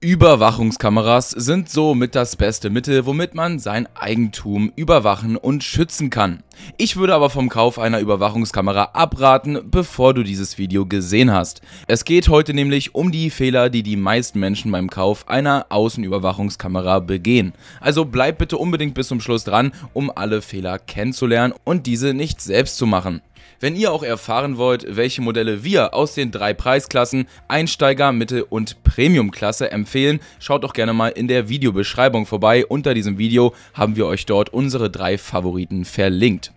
Überwachungskameras sind somit das beste Mittel, womit man sein Eigentum überwachen und schützen kann. Ich würde aber vom Kauf einer Überwachungskamera abraten, bevor du dieses Video gesehen hast. Es geht heute nämlich um die Fehler, die die meisten Menschen beim Kauf einer Außenüberwachungskamera begehen. Also bleib bitte unbedingt bis zum Schluss dran, um alle Fehler kennenzulernen und diese nicht selbst zu machen. Wenn ihr auch erfahren wollt, welche Modelle wir aus den drei Preisklassen Einsteiger, Mittel und Premium-Klasse empfehlen, schaut doch gerne mal in der Videobeschreibung vorbei. Unter diesem Video haben wir euch dort unsere drei Favoriten verlinkt.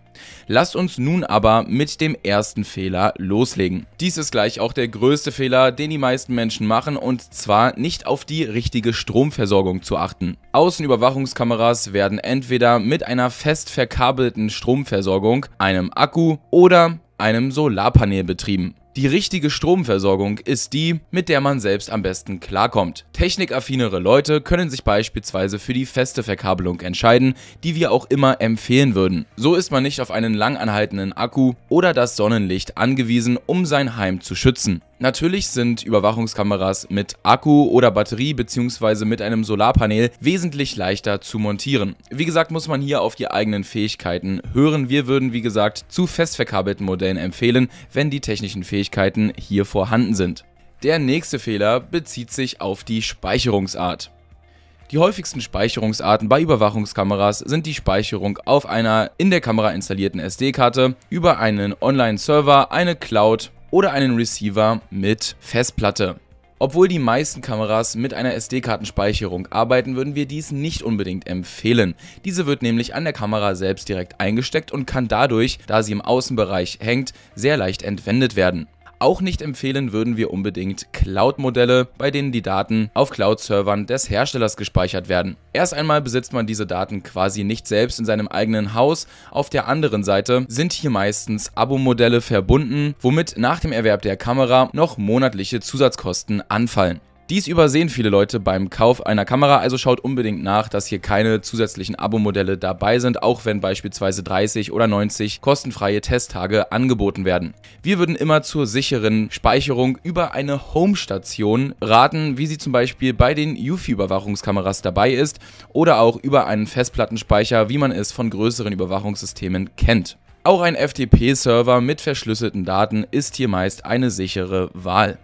Lasst uns nun aber mit dem ersten Fehler loslegen. Dies ist gleich auch der größte Fehler, den die meisten Menschen machen und zwar nicht auf die richtige Stromversorgung zu achten. Außenüberwachungskameras werden entweder mit einer fest verkabelten Stromversorgung, einem Akku oder einem Solarpanel betrieben. Die richtige Stromversorgung ist die, mit der man selbst am besten klarkommt. Technikaffinere Leute können sich beispielsweise für die feste Verkabelung entscheiden, die wir auch immer empfehlen würden. So ist man nicht auf einen langanhaltenden Akku oder das Sonnenlicht angewiesen, um sein Heim zu schützen. Natürlich sind Überwachungskameras mit Akku oder Batterie bzw. mit einem Solarpanel wesentlich leichter zu montieren. Wie gesagt, muss man hier auf die eigenen Fähigkeiten hören. Wir würden, wie gesagt, zu fest verkabelten Modellen empfehlen, wenn die technischen Fähigkeiten hier vorhanden sind. Der nächste Fehler bezieht sich auf die Speicherungsart. Die häufigsten Speicherungsarten bei Überwachungskameras sind die Speicherung auf einer in der Kamera installierten SD-Karte, über einen Online-Server, eine Cloud oder einen Receiver mit Festplatte. Obwohl die meisten Kameras mit einer SD-Kartenspeicherung arbeiten, würden wir dies nicht unbedingt empfehlen. Diese wird nämlich an der Kamera selbst direkt eingesteckt und kann dadurch, da sie im Außenbereich hängt, sehr leicht entwendet werden. Auch nicht empfehlen würden wir unbedingt Cloud-Modelle, bei denen die Daten auf Cloud-Servern des Herstellers gespeichert werden. Erst einmal besitzt man diese Daten quasi nicht selbst in seinem eigenen Haus. Auf der anderen Seite sind hier meistens Abo-Modelle verbunden, womit nach dem Erwerb der Kamera noch monatliche Zusatzkosten anfallen. Dies übersehen viele Leute beim Kauf einer Kamera, also schaut unbedingt nach, dass hier keine zusätzlichen Abo-Modelle dabei sind, auch wenn beispielsweise 30 oder 90 kostenfreie Testtage angeboten werden. Wir würden immer zur sicheren Speicherung über eine Home-Station raten, wie sie zum Beispiel bei den UFI-Überwachungskameras dabei ist oder auch über einen Festplattenspeicher, wie man es von größeren Überwachungssystemen kennt. Auch ein FTP-Server mit verschlüsselten Daten ist hier meist eine sichere Wahl.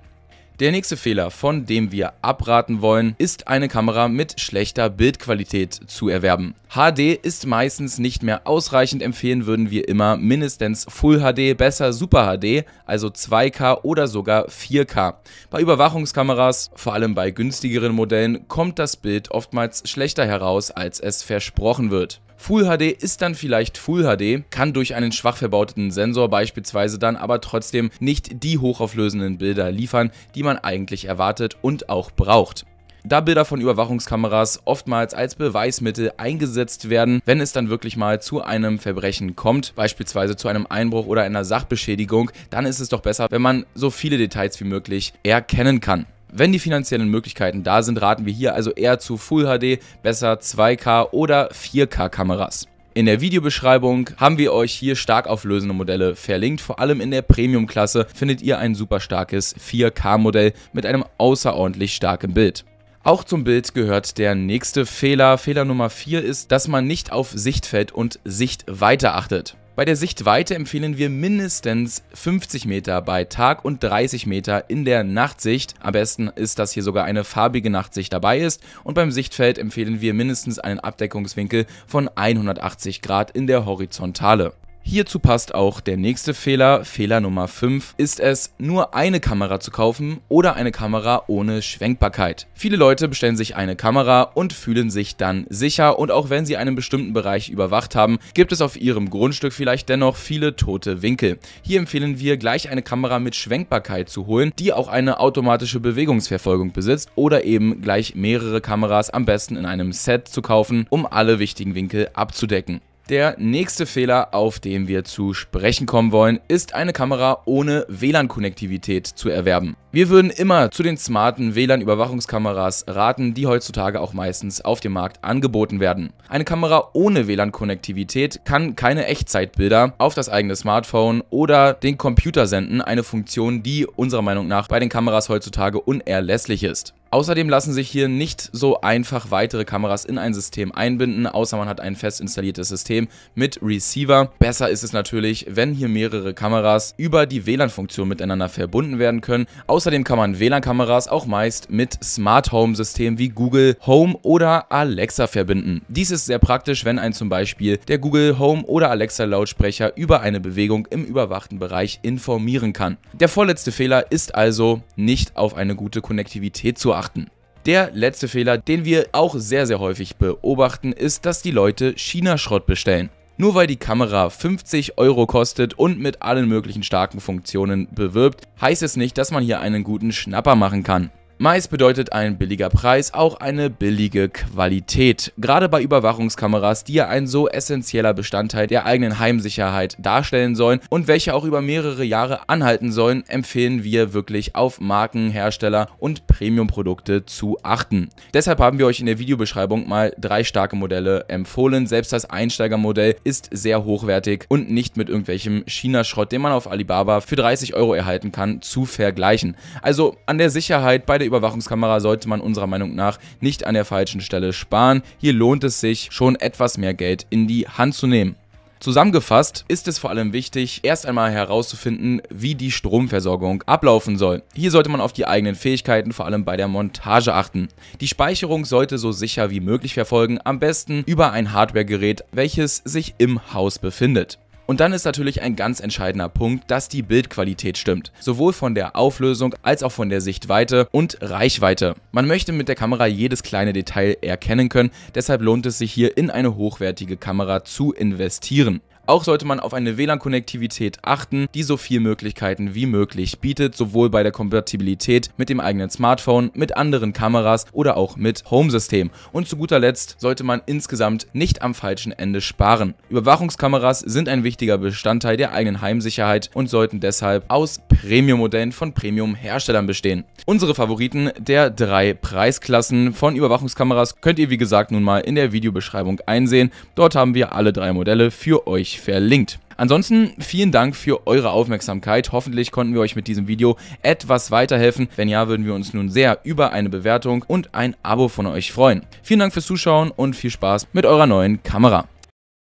Der nächste Fehler, von dem wir abraten wollen, ist eine Kamera mit schlechter Bildqualität zu erwerben. HD ist meistens nicht mehr ausreichend, empfehlen würden wir immer mindestens Full HD, besser Super HD, also 2K oder sogar 4K. Bei Überwachungskameras, vor allem bei günstigeren Modellen, kommt das Bild oftmals schlechter heraus, als es versprochen wird. Full HD ist dann vielleicht Full HD, kann durch einen schwach verbauten Sensor beispielsweise dann aber trotzdem nicht die hochauflösenden Bilder liefern, die man eigentlich erwartet und auch braucht da Bilder von Überwachungskameras oftmals als Beweismittel eingesetzt werden, wenn es dann wirklich mal zu einem Verbrechen kommt, beispielsweise zu einem Einbruch oder einer Sachbeschädigung, dann ist es doch besser, wenn man so viele Details wie möglich erkennen kann. Wenn die finanziellen Möglichkeiten da sind, raten wir hier also eher zu Full HD, besser 2K oder 4K Kameras. In der Videobeschreibung haben wir euch hier stark auflösende Modelle verlinkt. Vor allem in der Premium-Klasse findet ihr ein super starkes 4K-Modell mit einem außerordentlich starken Bild. Auch zum Bild gehört der nächste Fehler. Fehler Nummer 4 ist, dass man nicht auf Sichtfeld und Sichtweite achtet. Bei der Sichtweite empfehlen wir mindestens 50 Meter bei Tag und 30 Meter in der Nachtsicht. Am besten ist, dass hier sogar eine farbige Nachtsicht dabei ist und beim Sichtfeld empfehlen wir mindestens einen Abdeckungswinkel von 180 Grad in der Horizontale. Hierzu passt auch der nächste Fehler, Fehler Nummer 5, ist es, nur eine Kamera zu kaufen oder eine Kamera ohne Schwenkbarkeit. Viele Leute bestellen sich eine Kamera und fühlen sich dann sicher und auch wenn sie einen bestimmten Bereich überwacht haben, gibt es auf ihrem Grundstück vielleicht dennoch viele tote Winkel. Hier empfehlen wir gleich eine Kamera mit Schwenkbarkeit zu holen, die auch eine automatische Bewegungsverfolgung besitzt oder eben gleich mehrere Kameras am besten in einem Set zu kaufen, um alle wichtigen Winkel abzudecken. Der nächste Fehler, auf den wir zu sprechen kommen wollen, ist eine Kamera ohne WLAN-Konnektivität zu erwerben. Wir würden immer zu den smarten WLAN-Überwachungskameras raten, die heutzutage auch meistens auf dem Markt angeboten werden. Eine Kamera ohne WLAN-Konnektivität kann keine Echtzeitbilder auf das eigene Smartphone oder den Computer senden, eine Funktion, die unserer Meinung nach bei den Kameras heutzutage unerlässlich ist. Außerdem lassen sich hier nicht so einfach weitere Kameras in ein System einbinden, außer man hat ein fest installiertes System mit Receiver. Besser ist es natürlich, wenn hier mehrere Kameras über die WLAN-Funktion miteinander verbunden werden können. Außerdem kann man WLAN-Kameras auch meist mit Smart Home-Systemen wie Google Home oder Alexa verbinden. Dies ist sehr praktisch, wenn ein zum Beispiel der Google Home oder Alexa Lautsprecher über eine Bewegung im überwachten Bereich informieren kann. Der vorletzte Fehler ist also, nicht auf eine gute Konnektivität zu beachten. Der letzte Fehler, den wir auch sehr, sehr häufig beobachten, ist, dass die Leute China-Schrott bestellen. Nur weil die Kamera 50 Euro kostet und mit allen möglichen starken Funktionen bewirbt, heißt es nicht, dass man hier einen guten Schnapper machen kann. Mais bedeutet ein billiger Preis auch eine billige Qualität. Gerade bei Überwachungskameras, die ja ein so essentieller Bestandteil der eigenen Heimsicherheit darstellen sollen und welche auch über mehrere Jahre anhalten sollen, empfehlen wir wirklich auf Marken, Hersteller und Premium-Produkte zu achten. Deshalb haben wir euch in der Videobeschreibung mal drei starke Modelle empfohlen. Selbst das Einsteigermodell ist sehr hochwertig und nicht mit irgendwelchem China-Schrott, den man auf Alibaba für 30 Euro erhalten kann, zu vergleichen. Also an der Sicherheit bei der Überwachungskamera sollte man unserer Meinung nach nicht an der falschen Stelle sparen. Hier lohnt es sich, schon etwas mehr Geld in die Hand zu nehmen. Zusammengefasst ist es vor allem wichtig, erst einmal herauszufinden, wie die Stromversorgung ablaufen soll. Hier sollte man auf die eigenen Fähigkeiten vor allem bei der Montage achten. Die Speicherung sollte so sicher wie möglich verfolgen, am besten über ein Hardwaregerät, welches sich im Haus befindet. Und dann ist natürlich ein ganz entscheidender Punkt, dass die Bildqualität stimmt. Sowohl von der Auflösung als auch von der Sichtweite und Reichweite. Man möchte mit der Kamera jedes kleine Detail erkennen können, deshalb lohnt es sich hier in eine hochwertige Kamera zu investieren. Auch sollte man auf eine WLAN-Konnektivität achten, die so viele Möglichkeiten wie möglich bietet, sowohl bei der Kompatibilität mit dem eigenen Smartphone, mit anderen Kameras oder auch mit Home-System. Und zu guter Letzt sollte man insgesamt nicht am falschen Ende sparen. Überwachungskameras sind ein wichtiger Bestandteil der eigenen Heimsicherheit und sollten deshalb aus Premium-Modellen von Premium-Herstellern bestehen. Unsere Favoriten der drei Preisklassen von Überwachungskameras könnt ihr wie gesagt nun mal in der Videobeschreibung einsehen. Dort haben wir alle drei Modelle für euch verlinkt. Ansonsten vielen Dank für eure Aufmerksamkeit. Hoffentlich konnten wir euch mit diesem Video etwas weiterhelfen. Wenn ja, würden wir uns nun sehr über eine Bewertung und ein Abo von euch freuen. Vielen Dank fürs Zuschauen und viel Spaß mit eurer neuen Kamera.